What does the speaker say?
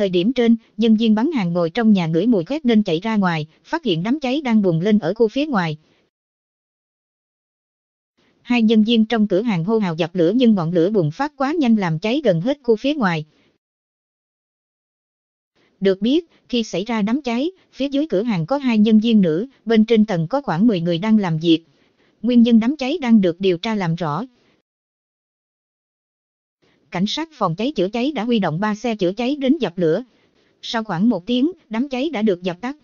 Thời điểm trên, nhân viên bán hàng ngồi trong nhà ngửi mùi khét nên chạy ra ngoài, phát hiện đám cháy đang bùng lên ở khu phía ngoài. Hai nhân viên trong cửa hàng hô hào dập lửa nhưng ngọn lửa bùng phát quá nhanh làm cháy gần hết khu phía ngoài. Được biết, khi xảy ra đám cháy, phía dưới cửa hàng có hai nhân viên nữ, bên trên tầng có khoảng 10 người đang làm việc. Nguyên nhân đám cháy đang được điều tra làm rõ cảnh sát phòng cháy chữa cháy đã huy động 3 xe chữa cháy đến dập lửa. Sau khoảng một tiếng, đám cháy đã được dập tắt.